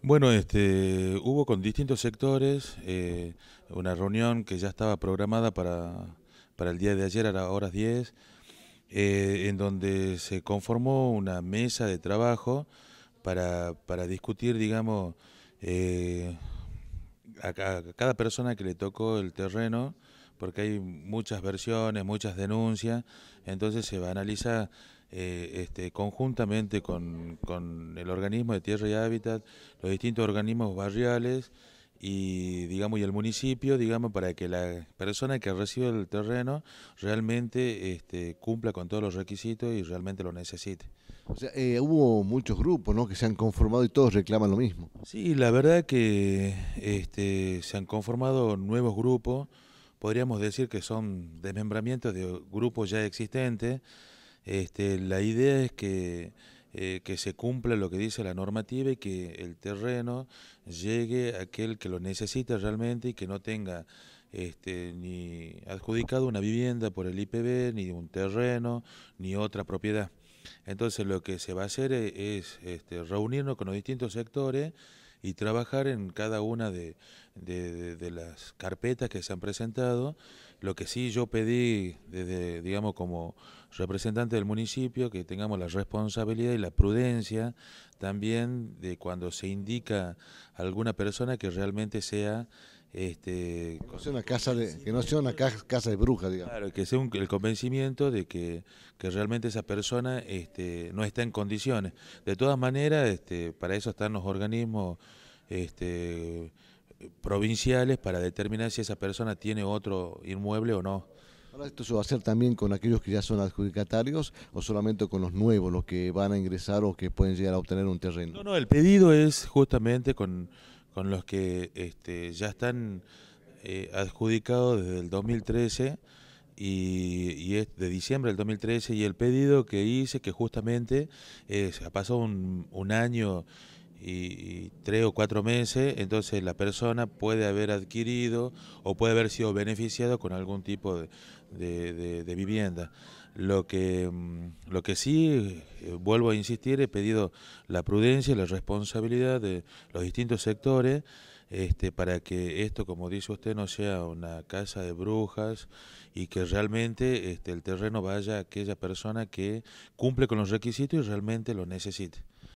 Bueno, este, hubo con distintos sectores eh, una reunión que ya estaba programada para, el día de ayer a las horas 10, en donde se conformó una mesa de trabajo para, discutir, digamos, eh, a, a, cada persona que le tocó el terreno, porque hay muchas versiones, muchas denuncias, entonces se va a analizar eh, este, conjuntamente con, con, el organismo de tierra y hábitat, los distintos organismos barriales y digamos y el municipio, digamos, para que la persona que recibe el terreno realmente este, cumpla con todos los requisitos y realmente lo necesite. O sea, eh, hubo muchos grupos ¿no? que se han conformado y todos reclaman lo mismo. Sí, la verdad que este, se han conformado nuevos grupos, podríamos decir que son desmembramientos de grupos ya existentes, este, la idea es que, eh, que se cumpla lo que dice la normativa y que el terreno llegue a aquel que lo necesita realmente y que no tenga este, ni adjudicado una vivienda por el IPB, ni un terreno, ni otra propiedad. Entonces lo que se va a hacer e, es, este, reunirnos con los distintos sectores y trabajar en cada una de, las carpetas que se han presentado. Lo que sí yo pedí desde, digamos, como representante del municipio, que tengamos la responsabilidad y la prudencia también de cuando se indica a alguna persona que realmente sea este, que no sea una casa de, que no sea una casa de digamos. Claro, que sea el convencimiento de que, realmente esa persona este, no está en condiciones. De todas maneras, este, para eso están los organismos este, provinciales para determinar si esa persona tiene otro inmueble o no. ¿esto se va a hacer también con aquellos que ya son adjudicatarios o solamente con los nuevos, los que van a ingresar o que pueden llegar a obtener un terreno? No, no, el pedido es justamente con con los que este, ya están eh, adjudicados desde el 2013 y, es de diciembre del 2013 y el pedido que hice, que justamente eh, se ha pasado un, un año y, tres o cuatro meses, entonces la persona puede haber adquirido o puede haber sido beneficiado con algún tipo de, vivienda. Lo que, mm, sí, eh, vuelvo a insistir, he pedido la prudencia y la responsabilidad de los distintos sectores este, para que esto, como dice usted, no sea una casa de brujas y que realmente este, el terreno vaya a aquella persona que cumple con los requisitos y realmente lo necesite.